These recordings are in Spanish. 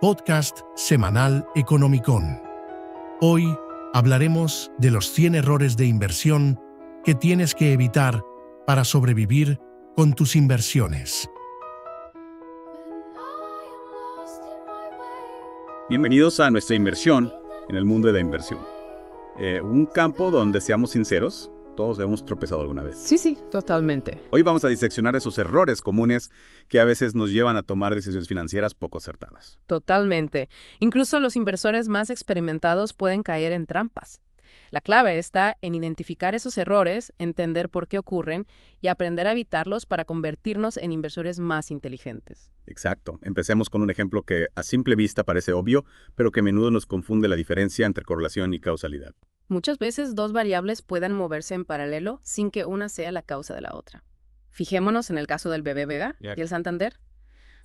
podcast semanal Economicón. Hoy hablaremos de los 100 errores de inversión que tienes que evitar para sobrevivir con tus inversiones. Bienvenidos a nuestra inversión en el mundo de la inversión. Eh, un campo donde, seamos sinceros, todos hemos tropezado alguna vez. Sí, sí, totalmente. Hoy vamos a diseccionar esos errores comunes que a veces nos llevan a tomar decisiones financieras poco acertadas. Totalmente. Incluso los inversores más experimentados pueden caer en trampas. La clave está en identificar esos errores, entender por qué ocurren y aprender a evitarlos para convertirnos en inversores más inteligentes. Exacto. Empecemos con un ejemplo que a simple vista parece obvio, pero que a menudo nos confunde la diferencia entre correlación y causalidad. Muchas veces dos variables pueden moverse en paralelo sin que una sea la causa de la otra. Fijémonos en el caso del BBVA y el Santander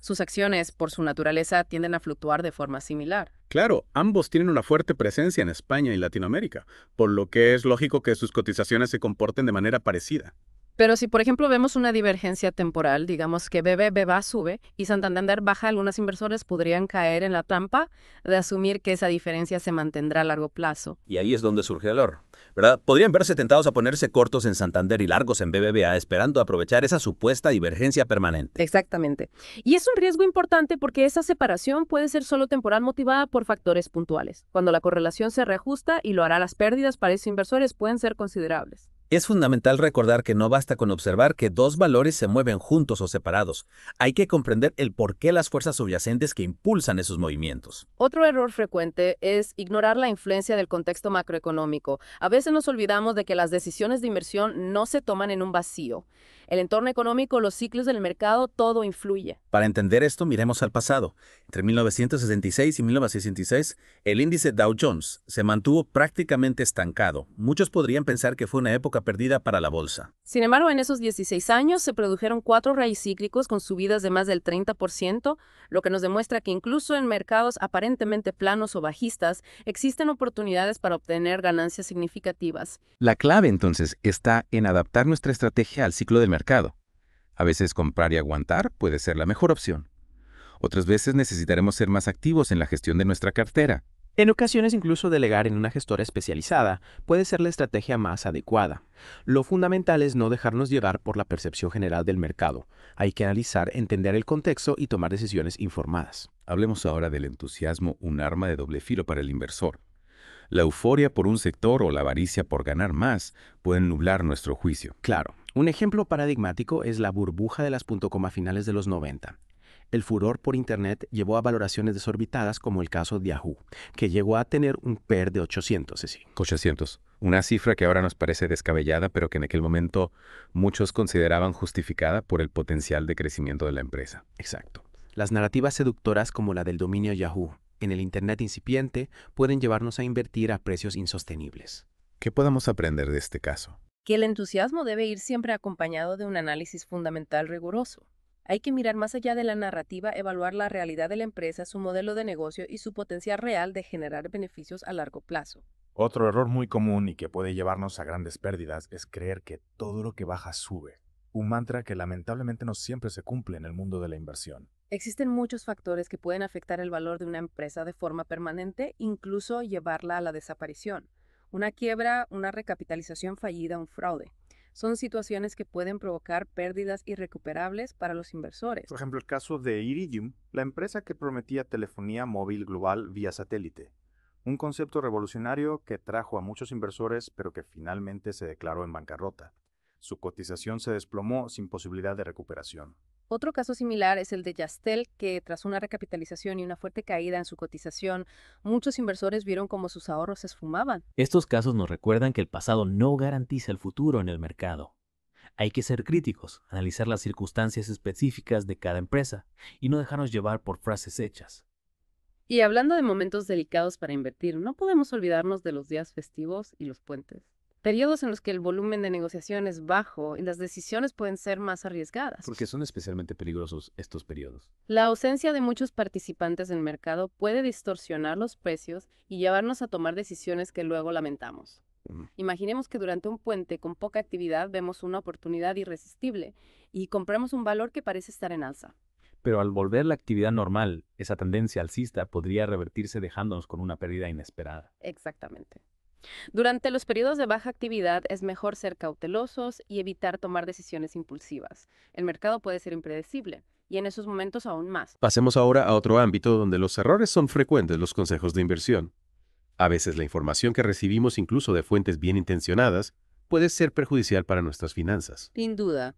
sus acciones, por su naturaleza, tienden a fluctuar de forma similar. Claro, ambos tienen una fuerte presencia en España y Latinoamérica, por lo que es lógico que sus cotizaciones se comporten de manera parecida. Pero si, por ejemplo, vemos una divergencia temporal, digamos que BBB sube y Santander baja, algunos inversores podrían caer en la trampa de asumir que esa diferencia se mantendrá a largo plazo. Y ahí es donde surge el oro, ¿verdad? Podrían verse tentados a ponerse cortos en Santander y largos en BBVA, esperando aprovechar esa supuesta divergencia permanente. Exactamente. Y es un riesgo importante porque esa separación puede ser solo temporal motivada por factores puntuales. Cuando la correlación se reajusta y lo hará, las pérdidas para esos inversores pueden ser considerables. Es fundamental recordar que no basta con observar que dos valores se mueven juntos o separados. Hay que comprender el por qué las fuerzas subyacentes que impulsan esos movimientos. Otro error frecuente es ignorar la influencia del contexto macroeconómico. A veces nos olvidamos de que las decisiones de inversión no se toman en un vacío. El entorno económico, los ciclos del mercado, todo influye. Para entender esto, miremos al pasado. Entre 1966 y 1966, el índice Dow Jones se mantuvo prácticamente estancado. Muchos podrían pensar que fue una época perdida para la bolsa. Sin embargo, en esos 16 años se produjeron cuatro rallies cíclicos con subidas de más del 30%, lo que nos demuestra que incluso en mercados aparentemente planos o bajistas existen oportunidades para obtener ganancias significativas. La clave entonces está en adaptar nuestra estrategia al ciclo del mercado. A veces comprar y aguantar puede ser la mejor opción. Otras veces necesitaremos ser más activos en la gestión de nuestra cartera, en ocasiones incluso delegar en una gestora especializada puede ser la estrategia más adecuada. Lo fundamental es no dejarnos llevar por la percepción general del mercado. Hay que analizar, entender el contexto y tomar decisiones informadas. Hablemos ahora del entusiasmo, un arma de doble filo para el inversor. La euforia por un sector o la avaricia por ganar más pueden nublar nuestro juicio. Claro. Un ejemplo paradigmático es la burbuja de las finales de los 90. El furor por Internet llevó a valoraciones desorbitadas como el caso de Yahoo, que llegó a tener un PER de 800, sí. 800. Una cifra que ahora nos parece descabellada, pero que en aquel momento muchos consideraban justificada por el potencial de crecimiento de la empresa. Exacto. Las narrativas seductoras como la del dominio Yahoo en el Internet incipiente pueden llevarnos a invertir a precios insostenibles. ¿Qué podemos aprender de este caso? Que el entusiasmo debe ir siempre acompañado de un análisis fundamental riguroso hay que mirar más allá de la narrativa, evaluar la realidad de la empresa, su modelo de negocio y su potencial real de generar beneficios a largo plazo. Otro error muy común y que puede llevarnos a grandes pérdidas es creer que todo lo que baja sube, un mantra que lamentablemente no siempre se cumple en el mundo de la inversión. Existen muchos factores que pueden afectar el valor de una empresa de forma permanente, incluso llevarla a la desaparición. Una quiebra, una recapitalización fallida, un fraude son situaciones que pueden provocar pérdidas irrecuperables para los inversores. Por ejemplo, el caso de Iridium, la empresa que prometía telefonía móvil global vía satélite, un concepto revolucionario que trajo a muchos inversores pero que finalmente se declaró en bancarrota. Su cotización se desplomó sin posibilidad de recuperación. Otro caso similar es el de Yastel, que tras una recapitalización y una fuerte caída en su cotización, muchos inversores vieron como sus ahorros se esfumaban. Estos casos nos recuerdan que el pasado no garantiza el futuro en el mercado. Hay que ser críticos, analizar las circunstancias específicas de cada empresa y no dejarnos llevar por frases hechas. Y hablando de momentos delicados para invertir, no podemos olvidarnos de los días festivos y los puentes periodos en los que el volumen de negociación es bajo y las decisiones pueden ser más arriesgadas. Porque son especialmente peligrosos estos periodos. La ausencia de muchos participantes del mercado puede distorsionar los precios y llevarnos a tomar decisiones que luego lamentamos. Imaginemos que durante un puente con poca actividad vemos una oportunidad irresistible y compramos un valor que parece estar en alza. Pero al volver la actividad normal, esa tendencia alcista podría revertirse dejándonos con una pérdida inesperada. Exactamente. Durante los periodos de baja actividad es mejor ser cautelosos y evitar tomar decisiones impulsivas. El mercado puede ser impredecible y en esos momentos aún más. Pasemos ahora a otro ámbito donde los errores son frecuentes, los consejos de inversión. A veces la información que recibimos incluso de fuentes bien intencionadas puede ser perjudicial para nuestras finanzas. Sin duda.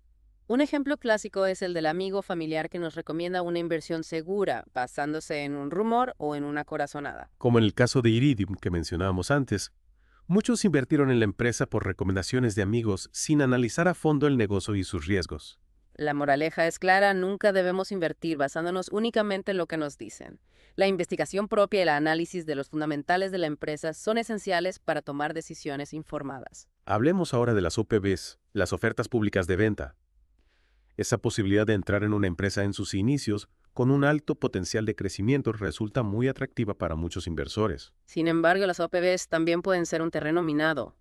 Un ejemplo clásico es el del amigo familiar que nos recomienda una inversión segura, basándose en un rumor o en una corazonada. Como en el caso de Iridium que mencionábamos antes, Muchos invirtieron en la empresa por recomendaciones de amigos sin analizar a fondo el negocio y sus riesgos. La moraleja es clara, nunca debemos invertir basándonos únicamente en lo que nos dicen. La investigación propia y el análisis de los fundamentales de la empresa son esenciales para tomar decisiones informadas. Hablemos ahora de las OPBs, las ofertas públicas de venta. Esa posibilidad de entrar en una empresa en sus inicios con un alto potencial de crecimiento resulta muy atractiva para muchos inversores. Sin embargo, las OPBs también pueden ser un terreno minado.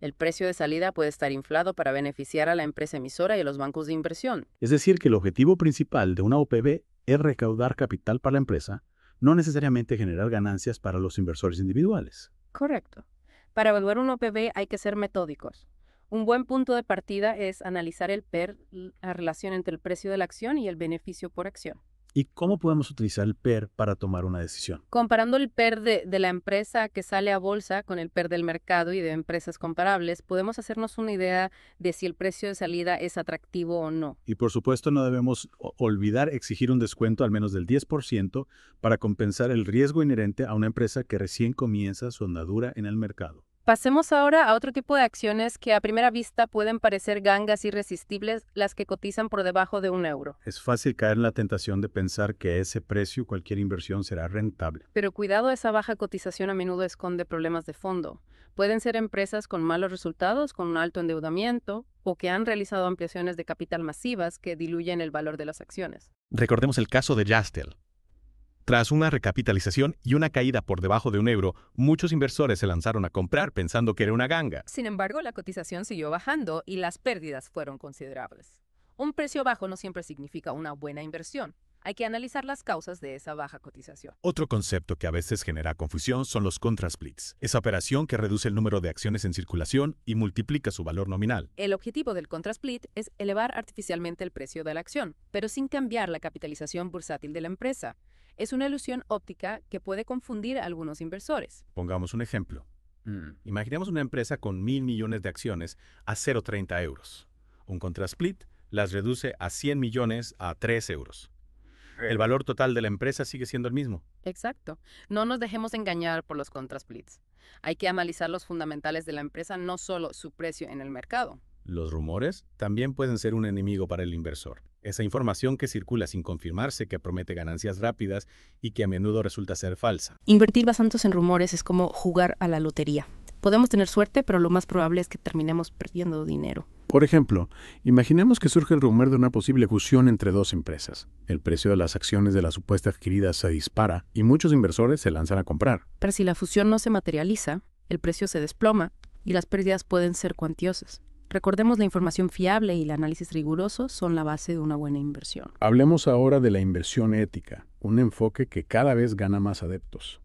El precio de salida puede estar inflado para beneficiar a la empresa emisora y a los bancos de inversión. Es decir, que el objetivo principal de una OPB es recaudar capital para la empresa, no necesariamente generar ganancias para los inversores individuales. Correcto. Para evaluar una OPB hay que ser metódicos. Un buen punto de partida es analizar el PER, la relación entre el precio de la acción y el beneficio por acción. ¿Y cómo podemos utilizar el PER para tomar una decisión? Comparando el PER de, la empresa que sale a bolsa con el PER del mercado y de empresas comparables, podemos hacernos una idea de si el precio de salida es atractivo o no. Y por supuesto no debemos olvidar exigir un descuento al menos del 10% para compensar el riesgo inherente a una empresa que recién comienza su andadura en el mercado. Pasemos ahora a otro tipo de acciones que a primera vista pueden parecer gangas irresistibles, las que cotizan por debajo de un euro. Es fácil caer en la tentación de pensar que ese precio cualquier inversión será rentable. Pero cuidado, esa baja cotización a menudo esconde problemas de fondo. Pueden ser empresas con malos resultados, con un alto endeudamiento, o que han realizado ampliaciones de capital masivas que diluyen el valor de las acciones. Recordemos el caso de Jastel, tras una recapitalización y una caída por debajo de un euro, muchos inversores se lanzaron a comprar pensando que era una ganga. Sin embargo, la cotización siguió bajando y las pérdidas fueron considerables. Un precio bajo no siempre significa una buena inversión. Hay que analizar las causas de esa baja cotización. Otro concepto que a veces genera confusión son los contrasplits, esa operación que reduce el número de acciones en circulación y multiplica su valor nominal. El objetivo del contrasplit es elevar artificialmente el precio de la acción, pero sin cambiar la capitalización bursátil de la empresa es una ilusión óptica que puede confundir a algunos inversores. Pongamos un ejemplo. Mm. Imaginemos una empresa con mil millones de acciones a 0,30 euros. Un contrasplit las reduce a 100 millones a 3 euros. Eh. El valor total de la empresa sigue siendo el mismo. Exacto. No nos dejemos engañar por los contrasplits. Hay que analizar los fundamentales de la empresa, no solo su precio en el mercado. Los rumores también pueden ser un enemigo para el inversor esa información que circula sin confirmarse, que promete ganancias rápidas y que a menudo resulta ser falsa. Invertir basándose en rumores es como jugar a la lotería. Podemos tener suerte, pero lo más probable es que terminemos perdiendo dinero. Por ejemplo, imaginemos que surge el rumor de una posible fusión entre dos empresas. El precio de las acciones de la supuesta adquirida se dispara y muchos inversores se lanzan a comprar. Pero si la fusión no se materializa, el precio se desploma y las pérdidas pueden ser cuantiosas. Recordemos, la información fiable y el análisis riguroso son la base de una buena inversión. Hablemos ahora de la inversión ética, un enfoque que cada vez gana más adeptos.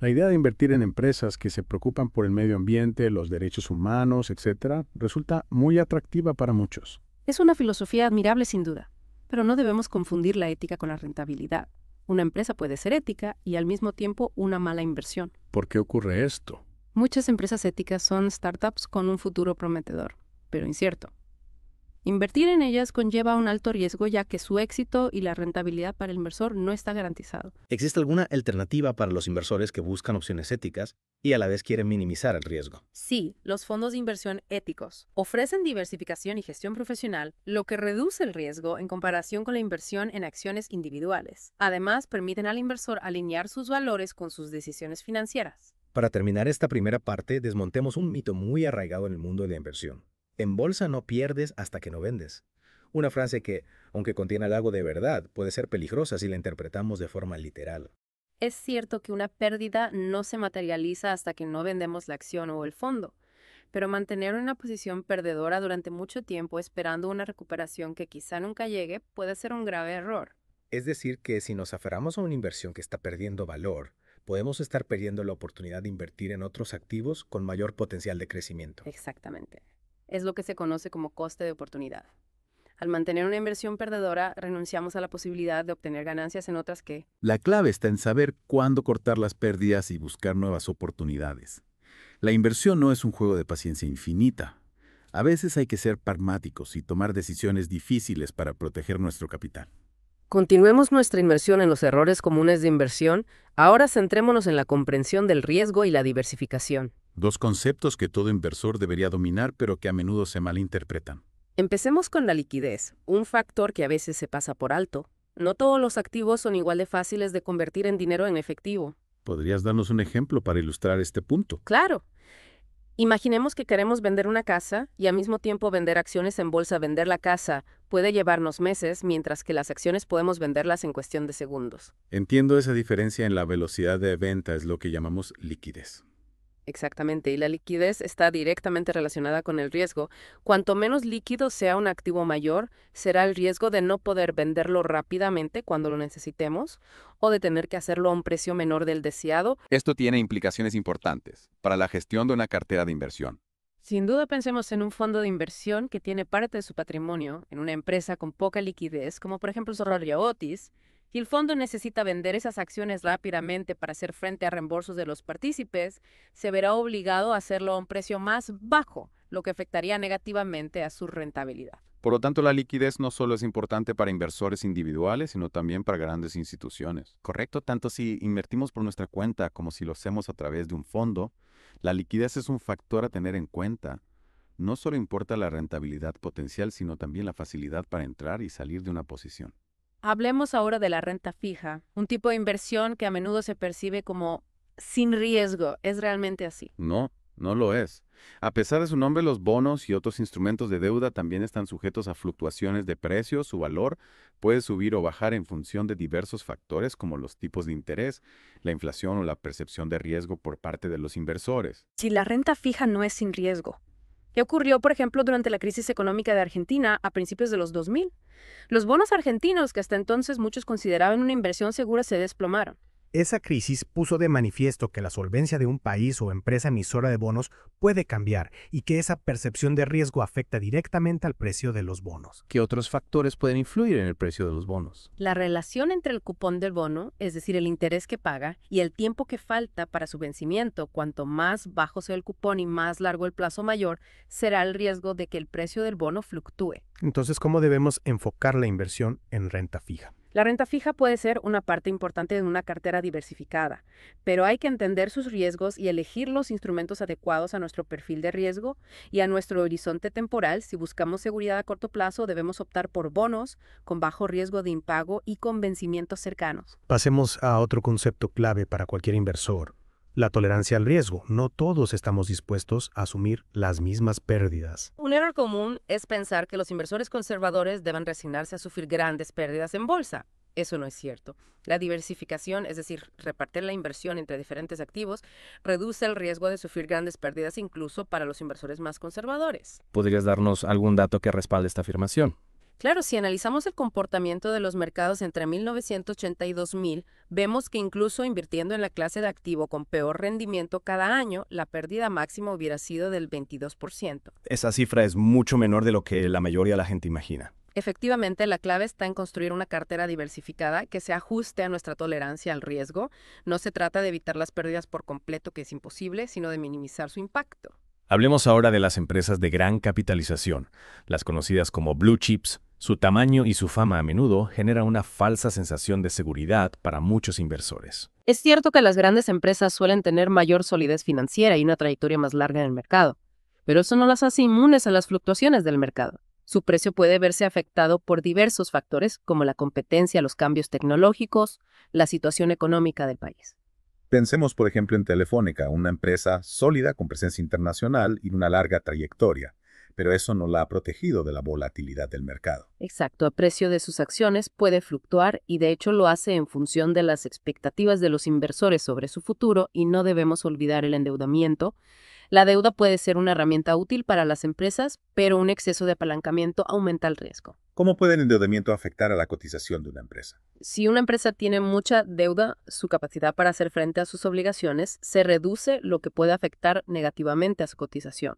La idea de invertir en empresas que se preocupan por el medio ambiente, los derechos humanos, etc., resulta muy atractiva para muchos. Es una filosofía admirable sin duda, pero no debemos confundir la ética con la rentabilidad. Una empresa puede ser ética y al mismo tiempo una mala inversión. ¿Por qué ocurre esto? Muchas empresas éticas son startups con un futuro prometedor, pero incierto. Invertir en ellas conlleva un alto riesgo ya que su éxito y la rentabilidad para el inversor no está garantizado. ¿Existe alguna alternativa para los inversores que buscan opciones éticas y a la vez quieren minimizar el riesgo? Sí, los fondos de inversión éticos ofrecen diversificación y gestión profesional, lo que reduce el riesgo en comparación con la inversión en acciones individuales. Además, permiten al inversor alinear sus valores con sus decisiones financieras. Para terminar esta primera parte, desmontemos un mito muy arraigado en el mundo de la inversión. En bolsa no pierdes hasta que no vendes. Una frase que, aunque contiene algo de verdad, puede ser peligrosa si la interpretamos de forma literal. Es cierto que una pérdida no se materializa hasta que no vendemos la acción o el fondo, pero mantener una posición perdedora durante mucho tiempo esperando una recuperación que quizá nunca llegue puede ser un grave error. Es decir, que si nos aferramos a una inversión que está perdiendo valor, podemos estar perdiendo la oportunidad de invertir en otros activos con mayor potencial de crecimiento. Exactamente. Es lo que se conoce como coste de oportunidad. Al mantener una inversión perdedora, renunciamos a la posibilidad de obtener ganancias en otras que... La clave está en saber cuándo cortar las pérdidas y buscar nuevas oportunidades. La inversión no es un juego de paciencia infinita. A veces hay que ser pragmáticos y tomar decisiones difíciles para proteger nuestro capital. Continuemos nuestra inmersión en los errores comunes de inversión, ahora centrémonos en la comprensión del riesgo y la diversificación. Dos conceptos que todo inversor debería dominar pero que a menudo se malinterpretan. Empecemos con la liquidez, un factor que a veces se pasa por alto. No todos los activos son igual de fáciles de convertir en dinero en efectivo. ¿Podrías darnos un ejemplo para ilustrar este punto? Claro. Imaginemos que queremos vender una casa y al mismo tiempo vender acciones en bolsa. Vender la casa puede llevarnos meses, mientras que las acciones podemos venderlas en cuestión de segundos. Entiendo esa diferencia en la velocidad de venta, es lo que llamamos liquidez. Exactamente, y la liquidez está directamente relacionada con el riesgo. Cuanto menos líquido sea un activo mayor, será el riesgo de no poder venderlo rápidamente cuando lo necesitemos o de tener que hacerlo a un precio menor del deseado. Esto tiene implicaciones importantes para la gestión de una cartera de inversión. Sin duda pensemos en un fondo de inversión que tiene parte de su patrimonio en una empresa con poca liquidez, como por ejemplo Sorrelio Otis, si el fondo necesita vender esas acciones rápidamente para hacer frente a reembolsos de los partícipes, se verá obligado a hacerlo a un precio más bajo, lo que afectaría negativamente a su rentabilidad. Por lo tanto, la liquidez no solo es importante para inversores individuales, sino también para grandes instituciones. Correcto, tanto si invertimos por nuestra cuenta como si lo hacemos a través de un fondo, la liquidez es un factor a tener en cuenta. No solo importa la rentabilidad potencial, sino también la facilidad para entrar y salir de una posición. Hablemos ahora de la renta fija, un tipo de inversión que a menudo se percibe como sin riesgo. ¿Es realmente así? No, no lo es. A pesar de su nombre, los bonos y otros instrumentos de deuda también están sujetos a fluctuaciones de precios. su valor puede subir o bajar en función de diversos factores como los tipos de interés, la inflación o la percepción de riesgo por parte de los inversores. Si la renta fija no es sin riesgo, ¿Qué ocurrió, por ejemplo, durante la crisis económica de Argentina a principios de los 2000? Los bonos argentinos, que hasta entonces muchos consideraban una inversión segura, se desplomaron. Esa crisis puso de manifiesto que la solvencia de un país o empresa emisora de bonos puede cambiar y que esa percepción de riesgo afecta directamente al precio de los bonos. ¿Qué otros factores pueden influir en el precio de los bonos? La relación entre el cupón del bono, es decir, el interés que paga, y el tiempo que falta para su vencimiento. Cuanto más bajo sea el cupón y más largo el plazo mayor, será el riesgo de que el precio del bono fluctúe. Entonces, ¿cómo debemos enfocar la inversión en renta fija? La renta fija puede ser una parte importante de una cartera diversificada, pero hay que entender sus riesgos y elegir los instrumentos adecuados a nuestro perfil de riesgo y a nuestro horizonte temporal. Si buscamos seguridad a corto plazo, debemos optar por bonos con bajo riesgo de impago y con vencimientos cercanos. Pasemos a otro concepto clave para cualquier inversor, la tolerancia al riesgo. No todos estamos dispuestos a asumir las mismas pérdidas. Un error común es pensar que los inversores conservadores deben resignarse a sufrir grandes pérdidas en bolsa. Eso no es cierto. La diversificación, es decir, repartir la inversión entre diferentes activos, reduce el riesgo de sufrir grandes pérdidas incluso para los inversores más conservadores. ¿Podrías darnos algún dato que respalde esta afirmación? Claro, si analizamos el comportamiento de los mercados entre 1980 y 2000, vemos que incluso invirtiendo en la clase de activo con peor rendimiento cada año, la pérdida máxima hubiera sido del 22%. Esa cifra es mucho menor de lo que la mayoría de la gente imagina. Efectivamente, la clave está en construir una cartera diversificada que se ajuste a nuestra tolerancia al riesgo. No se trata de evitar las pérdidas por completo, que es imposible, sino de minimizar su impacto. Hablemos ahora de las empresas de gran capitalización, las conocidas como blue chips. Su tamaño y su fama a menudo genera una falsa sensación de seguridad para muchos inversores. Es cierto que las grandes empresas suelen tener mayor solidez financiera y una trayectoria más larga en el mercado, pero eso no las hace inmunes a las fluctuaciones del mercado. Su precio puede verse afectado por diversos factores como la competencia, los cambios tecnológicos, la situación económica del país. Pensemos, por ejemplo, en Telefónica, una empresa sólida con presencia internacional y una larga trayectoria, pero eso no la ha protegido de la volatilidad del mercado. Exacto, el precio de sus acciones puede fluctuar y de hecho lo hace en función de las expectativas de los inversores sobre su futuro y no debemos olvidar el endeudamiento, la deuda puede ser una herramienta útil para las empresas, pero un exceso de apalancamiento aumenta el riesgo. ¿Cómo puede el endeudamiento afectar a la cotización de una empresa? Si una empresa tiene mucha deuda, su capacidad para hacer frente a sus obligaciones se reduce, lo que puede afectar negativamente a su cotización.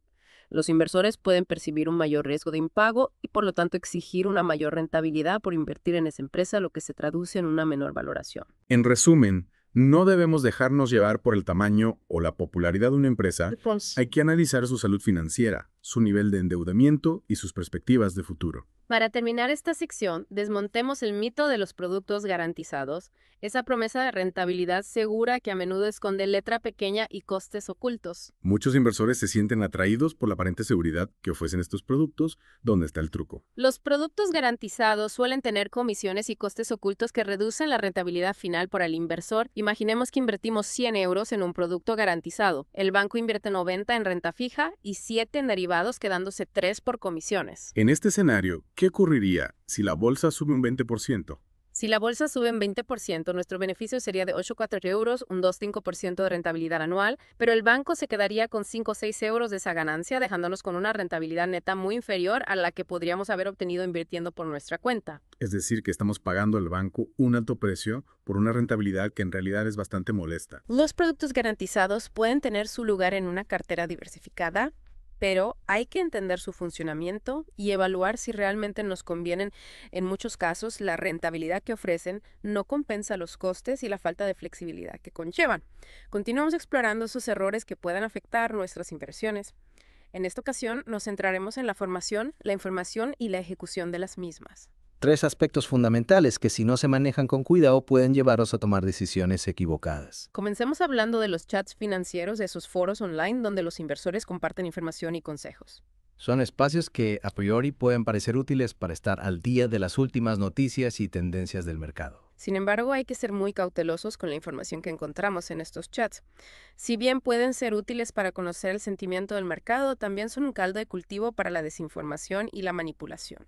Los inversores pueden percibir un mayor riesgo de impago y por lo tanto exigir una mayor rentabilidad por invertir en esa empresa, lo que se traduce en una menor valoración. En resumen, no debemos dejarnos llevar por el tamaño o la popularidad de una empresa. Pues. Hay que analizar su salud financiera, su nivel de endeudamiento y sus perspectivas de futuro. Para terminar esta sección, desmontemos el mito de los productos garantizados, esa promesa de rentabilidad segura que a menudo esconde letra pequeña y costes ocultos. Muchos inversores se sienten atraídos por la aparente seguridad que ofrecen estos productos. ¿Dónde está el truco? Los productos garantizados suelen tener comisiones y costes ocultos que reducen la rentabilidad final para el inversor. Imaginemos que invertimos 100 euros en un producto garantizado. El banco invierte 90 en renta fija y 7 en derivados quedándose tres por comisiones. En este escenario, ¿qué ocurriría si la bolsa sube un 20%? Si la bolsa sube un 20%, nuestro beneficio sería de 8,4 euros, un 2 2,5% de rentabilidad anual, pero el banco se quedaría con 5 o 6 euros de esa ganancia, dejándonos con una rentabilidad neta muy inferior a la que podríamos haber obtenido invirtiendo por nuestra cuenta. Es decir, que estamos pagando al banco un alto precio por una rentabilidad que en realidad es bastante molesta. Los productos garantizados pueden tener su lugar en una cartera diversificada, pero hay que entender su funcionamiento y evaluar si realmente nos convienen. En muchos casos, la rentabilidad que ofrecen no compensa los costes y la falta de flexibilidad que conllevan. Continuamos explorando esos errores que puedan afectar nuestras inversiones. En esta ocasión nos centraremos en la formación, la información y la ejecución de las mismas tres aspectos fundamentales que si no se manejan con cuidado pueden llevaros a tomar decisiones equivocadas. Comencemos hablando de los chats financieros, de esos foros online donde los inversores comparten información y consejos. Son espacios que a priori pueden parecer útiles para estar al día de las últimas noticias y tendencias del mercado. Sin embargo, hay que ser muy cautelosos con la información que encontramos en estos chats. Si bien pueden ser útiles para conocer el sentimiento del mercado, también son un caldo de cultivo para la desinformación y la manipulación.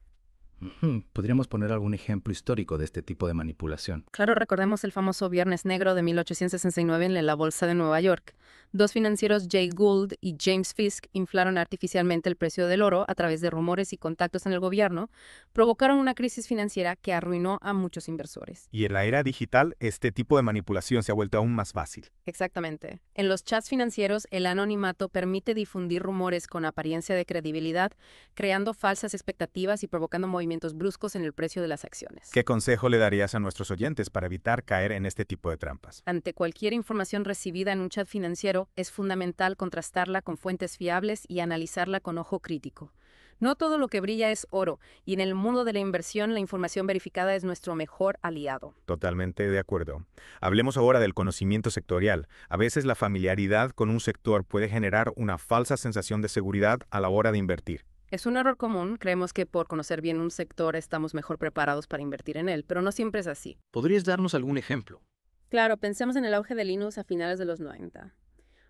Podríamos poner algún ejemplo histórico de este tipo de manipulación. Claro, recordemos el famoso Viernes Negro de 1869 en la Bolsa de Nueva York. Dos financieros, Jay Gould y James Fisk, inflaron artificialmente el precio del oro a través de rumores y contactos en el gobierno, provocaron una crisis financiera que arruinó a muchos inversores. Y en la era digital, este tipo de manipulación se ha vuelto aún más fácil. Exactamente. En los chats financieros, el anonimato permite difundir rumores con apariencia de credibilidad, creando falsas expectativas y provocando movimientos bruscos en el precio de las acciones. ¿Qué consejo le darías a nuestros oyentes para evitar caer en este tipo de trampas? Ante cualquier información recibida en un chat financiero, es fundamental contrastarla con fuentes fiables y analizarla con ojo crítico. No todo lo que brilla es oro, y en el mundo de la inversión la información verificada es nuestro mejor aliado. Totalmente de acuerdo. Hablemos ahora del conocimiento sectorial. A veces la familiaridad con un sector puede generar una falsa sensación de seguridad a la hora de invertir. Es un error común, creemos que por conocer bien un sector estamos mejor preparados para invertir en él, pero no siempre es así. ¿Podrías darnos algún ejemplo? Claro, pensemos en el auge de Linux a finales de los 90.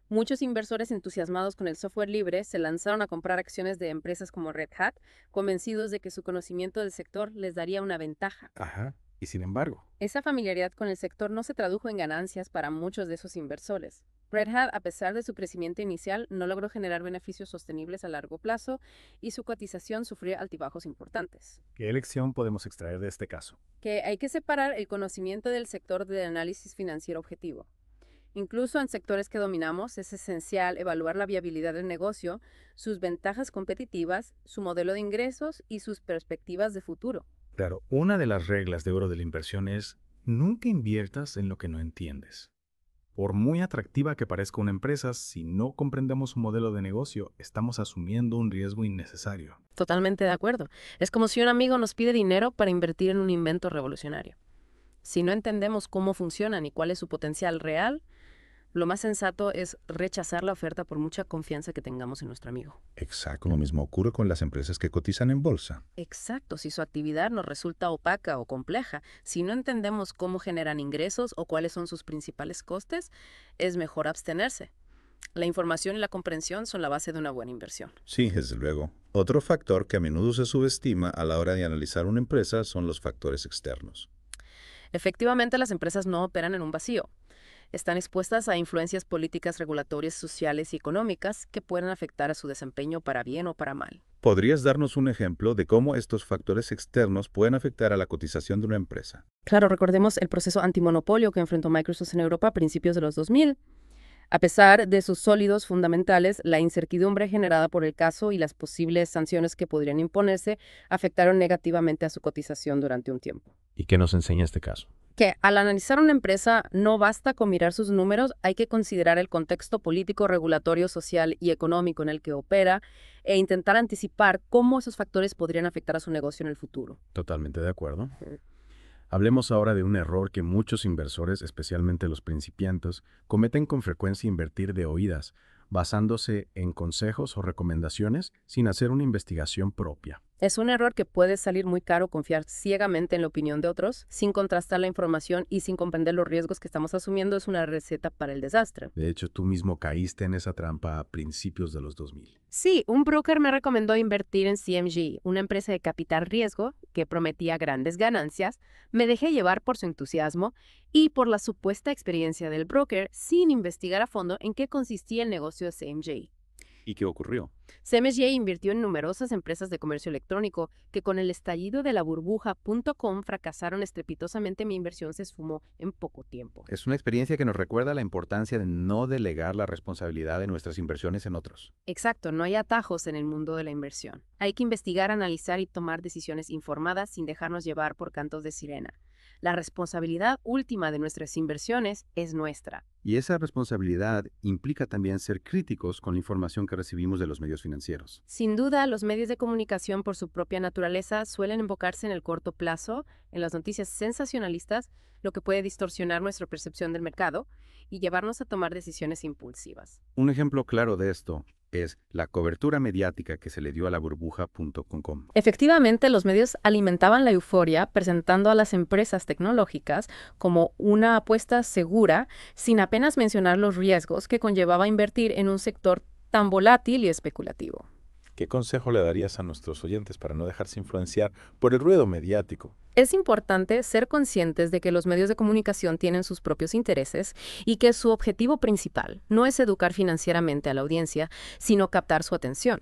Muchos inversores entusiasmados con el software libre se lanzaron a comprar acciones de empresas como Red Hat, convencidos de que su conocimiento del sector les daría una ventaja. Ajá, y sin embargo. Esa familiaridad con el sector no se tradujo en ganancias para muchos de esos inversores. Red Hat, a pesar de su crecimiento inicial, no logró generar beneficios sostenibles a largo plazo y su cotización sufrió altibajos importantes. ¿Qué lección podemos extraer de este caso? Que hay que separar el conocimiento del sector del análisis financiero objetivo. Incluso en sectores que dominamos, es esencial evaluar la viabilidad del negocio, sus ventajas competitivas, su modelo de ingresos y sus perspectivas de futuro. Claro, una de las reglas de oro de la inversión es nunca inviertas en lo que no entiendes. Por muy atractiva que parezca una empresa, si no comprendemos su modelo de negocio, estamos asumiendo un riesgo innecesario. Totalmente de acuerdo. Es como si un amigo nos pide dinero para invertir en un invento revolucionario. Si no entendemos cómo funcionan y cuál es su potencial real, lo más sensato es rechazar la oferta por mucha confianza que tengamos en nuestro amigo. Exacto, lo mismo ocurre con las empresas que cotizan en bolsa. Exacto, si su actividad nos resulta opaca o compleja, si no entendemos cómo generan ingresos o cuáles son sus principales costes, es mejor abstenerse. La información y la comprensión son la base de una buena inversión. Sí, desde luego. Otro factor que a menudo se subestima a la hora de analizar una empresa son los factores externos. Efectivamente, las empresas no operan en un vacío están expuestas a influencias políticas, regulatorias, sociales y económicas que pueden afectar a su desempeño para bien o para mal. ¿Podrías darnos un ejemplo de cómo estos factores externos pueden afectar a la cotización de una empresa? Claro, recordemos el proceso antimonopolio que enfrentó Microsoft en Europa a principios de los 2000. A pesar de sus sólidos fundamentales, la incertidumbre generada por el caso y las posibles sanciones que podrían imponerse afectaron negativamente a su cotización durante un tiempo. ¿Y qué nos enseña este caso? Que al analizar una empresa no basta con mirar sus números, hay que considerar el contexto político, regulatorio, social y económico en el que opera e intentar anticipar cómo esos factores podrían afectar a su negocio en el futuro. Totalmente de acuerdo. Hablemos ahora de un error que muchos inversores, especialmente los principiantes, cometen con frecuencia invertir de oídas, basándose en consejos o recomendaciones sin hacer una investigación propia. Es un error que puede salir muy caro confiar ciegamente en la opinión de otros, sin contrastar la información y sin comprender los riesgos que estamos asumiendo es una receta para el desastre. De hecho, tú mismo caíste en esa trampa a principios de los 2000. Sí, un broker me recomendó invertir en CMG, una empresa de capital riesgo que prometía grandes ganancias. Me dejé llevar por su entusiasmo y por la supuesta experiencia del broker sin investigar a fondo en qué consistía el negocio de CMG. ¿Y qué ocurrió? CMSJ invirtió en numerosas empresas de comercio electrónico que con el estallido de la burbuja.com fracasaron estrepitosamente. Mi inversión se esfumó en poco tiempo. Es una experiencia que nos recuerda la importancia de no delegar la responsabilidad de nuestras inversiones en otros. Exacto, no hay atajos en el mundo de la inversión. Hay que investigar, analizar y tomar decisiones informadas sin dejarnos llevar por cantos de sirena. La responsabilidad última de nuestras inversiones es nuestra. Y esa responsabilidad implica también ser críticos con la información que recibimos de los medios financieros. Sin duda, los medios de comunicación por su propia naturaleza suelen enfocarse en el corto plazo, en las noticias sensacionalistas, lo que puede distorsionar nuestra percepción del mercado y llevarnos a tomar decisiones impulsivas. Un ejemplo claro de esto es la cobertura mediática que se le dio a la burbuja.com. Efectivamente, los medios alimentaban la euforia presentando a las empresas tecnológicas como una apuesta segura sin apenas mencionar los riesgos que conllevaba invertir en un sector tan volátil y especulativo. ¿Qué consejo le darías a nuestros oyentes para no dejarse influenciar por el ruido mediático? Es importante ser conscientes de que los medios de comunicación tienen sus propios intereses y que su objetivo principal no es educar financieramente a la audiencia, sino captar su atención.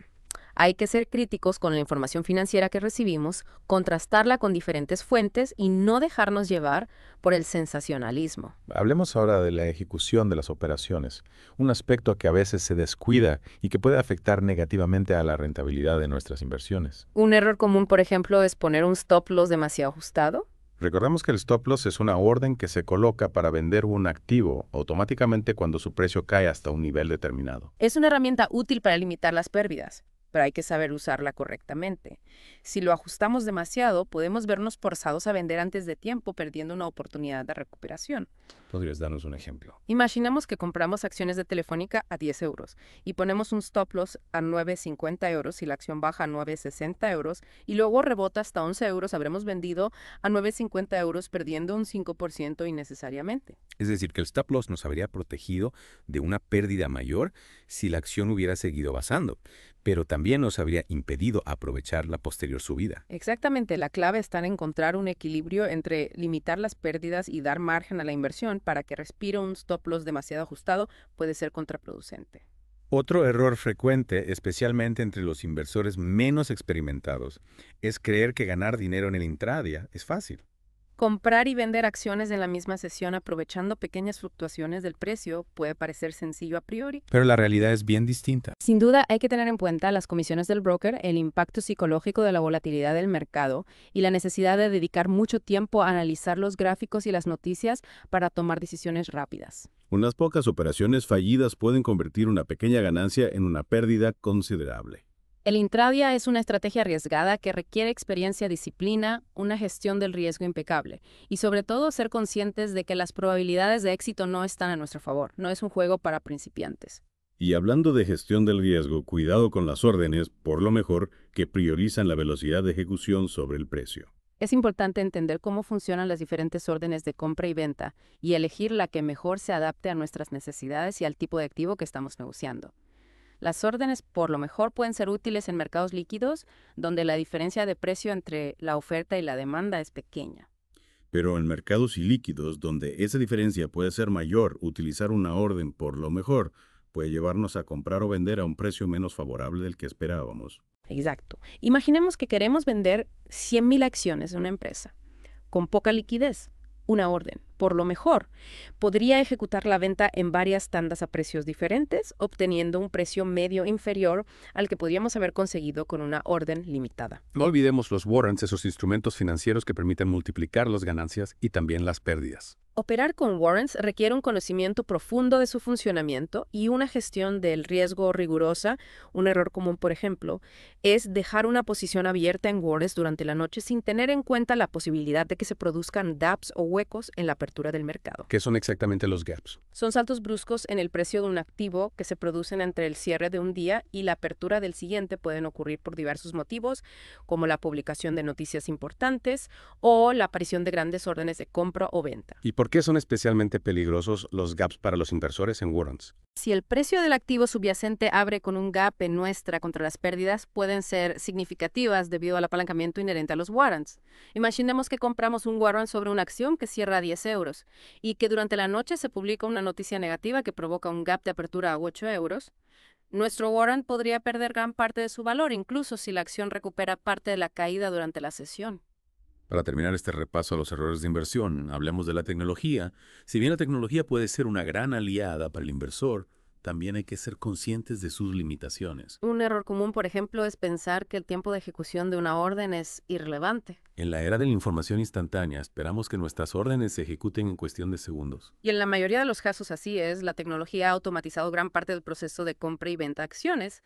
Hay que ser críticos con la información financiera que recibimos, contrastarla con diferentes fuentes y no dejarnos llevar por el sensacionalismo. Hablemos ahora de la ejecución de las operaciones, un aspecto que a veces se descuida y que puede afectar negativamente a la rentabilidad de nuestras inversiones. Un error común, por ejemplo, es poner un stop loss demasiado ajustado. Recordamos que el stop loss es una orden que se coloca para vender un activo automáticamente cuando su precio cae hasta un nivel determinado. Es una herramienta útil para limitar las pérdidas, pero hay que saber usarla correctamente. Si lo ajustamos demasiado, podemos vernos forzados a vender antes de tiempo, perdiendo una oportunidad de recuperación. ¿Podrías darnos un ejemplo? Imaginemos que compramos acciones de Telefónica a 10 euros y ponemos un stop loss a 9,50 euros si la acción baja a 9,60 euros y luego rebota hasta 11 euros, habremos vendido a 9,50 euros perdiendo un 5% innecesariamente. Es decir, que el stop loss nos habría protegido de una pérdida mayor si la acción hubiera seguido basando pero también nos habría impedido aprovechar la posterior subida. Exactamente, la clave está en encontrar un equilibrio entre limitar las pérdidas y dar margen a la inversión para que respire un stop loss demasiado ajustado puede ser contraproducente. Otro error frecuente, especialmente entre los inversores menos experimentados, es creer que ganar dinero en el intradia es fácil. Comprar y vender acciones en la misma sesión aprovechando pequeñas fluctuaciones del precio puede parecer sencillo a priori. Pero la realidad es bien distinta. Sin duda hay que tener en cuenta las comisiones del broker, el impacto psicológico de la volatilidad del mercado y la necesidad de dedicar mucho tiempo a analizar los gráficos y las noticias para tomar decisiones rápidas. Unas pocas operaciones fallidas pueden convertir una pequeña ganancia en una pérdida considerable. El intradia es una estrategia arriesgada que requiere experiencia, disciplina, una gestión del riesgo impecable y sobre todo ser conscientes de que las probabilidades de éxito no están a nuestro favor, no es un juego para principiantes. Y hablando de gestión del riesgo, cuidado con las órdenes, por lo mejor, que priorizan la velocidad de ejecución sobre el precio. Es importante entender cómo funcionan las diferentes órdenes de compra y venta y elegir la que mejor se adapte a nuestras necesidades y al tipo de activo que estamos negociando. Las órdenes por lo mejor pueden ser útiles en mercados líquidos, donde la diferencia de precio entre la oferta y la demanda es pequeña. Pero en mercados ilíquidos, donde esa diferencia puede ser mayor, utilizar una orden por lo mejor puede llevarnos a comprar o vender a un precio menos favorable del que esperábamos. Exacto. Imaginemos que queremos vender 100.000 acciones de una empresa, con poca liquidez una orden, por lo mejor. Podría ejecutar la venta en varias tandas a precios diferentes, obteniendo un precio medio inferior al que podríamos haber conseguido con una orden limitada. No olvidemos los warrants, esos instrumentos financieros que permiten multiplicar las ganancias y también las pérdidas. Operar con warrants requiere un conocimiento profundo de su funcionamiento y una gestión del riesgo rigurosa. Un error común, por ejemplo, es dejar una posición abierta en warrants durante la noche sin tener en cuenta la posibilidad de que se produzcan gaps o huecos en la apertura del mercado. ¿Qué son exactamente los gaps? Son saltos bruscos en el precio de un activo que se producen entre el cierre de un día y la apertura del siguiente. Pueden ocurrir por diversos motivos, como la publicación de noticias importantes o la aparición de grandes órdenes de compra o venta. ¿Por qué son especialmente peligrosos los gaps para los inversores en warrants? Si el precio del activo subyacente abre con un gap en nuestra contra las pérdidas, pueden ser significativas debido al apalancamiento inherente a los warrants. Imaginemos que compramos un warrant sobre una acción que cierra a 10 euros y que durante la noche se publica una noticia negativa que provoca un gap de apertura a 8 euros. Nuestro warrant podría perder gran parte de su valor, incluso si la acción recupera parte de la caída durante la sesión. Para terminar este repaso a los errores de inversión, hablemos de la tecnología. Si bien la tecnología puede ser una gran aliada para el inversor, también hay que ser conscientes de sus limitaciones. Un error común, por ejemplo, es pensar que el tiempo de ejecución de una orden es irrelevante. En la era de la información instantánea, esperamos que nuestras órdenes se ejecuten en cuestión de segundos. Y en la mayoría de los casos así es, la tecnología ha automatizado gran parte del proceso de compra y venta de acciones,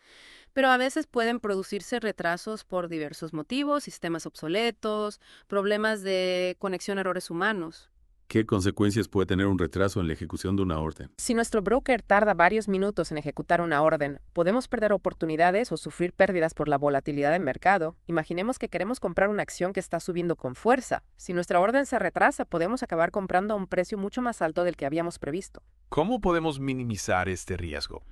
pero a veces pueden producirse retrasos por diversos motivos, sistemas obsoletos, problemas de conexión errores humanos. ¿Qué consecuencias puede tener un retraso en la ejecución de una orden? Si nuestro broker tarda varios minutos en ejecutar una orden, podemos perder oportunidades o sufrir pérdidas por la volatilidad del mercado. Imaginemos que queremos comprar una acción que está subiendo con fuerza. Si nuestra orden se retrasa, podemos acabar comprando a un precio mucho más alto del que habíamos previsto. ¿Cómo podemos minimizar este riesgo?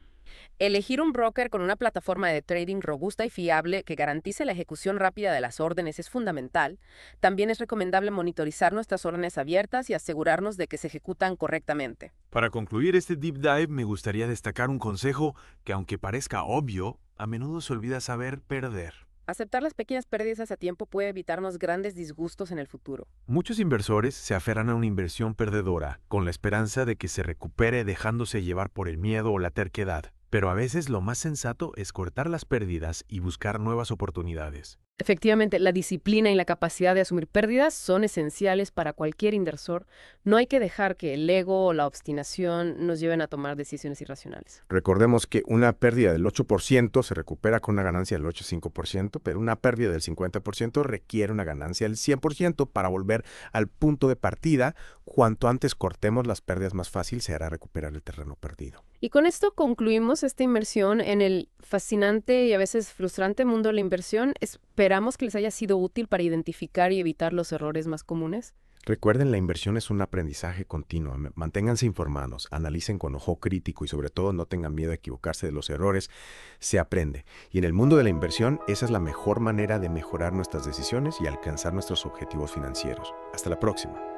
Elegir un broker con una plataforma de trading robusta y fiable que garantice la ejecución rápida de las órdenes es fundamental. También es recomendable monitorizar nuestras órdenes abiertas y asegurarnos de que se ejecutan correctamente. Para concluir este deep dive, me gustaría destacar un consejo que, aunque parezca obvio, a menudo se olvida saber perder. Aceptar las pequeñas pérdidas a tiempo puede evitarnos grandes disgustos en el futuro. Muchos inversores se aferran a una inversión perdedora, con la esperanza de que se recupere dejándose llevar por el miedo o la terquedad. Pero a veces lo más sensato es cortar las pérdidas y buscar nuevas oportunidades. Efectivamente, la disciplina y la capacidad de asumir pérdidas son esenciales para cualquier inversor. No hay que dejar que el ego o la obstinación nos lleven a tomar decisiones irracionales. Recordemos que una pérdida del 8% se recupera con una ganancia del 8,5%, pero una pérdida del 50% requiere una ganancia del 100% para volver al punto de partida. Cuanto antes cortemos las pérdidas, más fácil será recuperar el terreno perdido. Y con esto concluimos esta inversión en el fascinante y a veces frustrante mundo de la inversión. Esperamos que les haya sido útil para identificar y evitar los errores más comunes. Recuerden, la inversión es un aprendizaje continuo. Manténganse informados, analicen con ojo crítico y sobre todo no tengan miedo a equivocarse de los errores. Se aprende. Y en el mundo de la inversión, esa es la mejor manera de mejorar nuestras decisiones y alcanzar nuestros objetivos financieros. Hasta la próxima.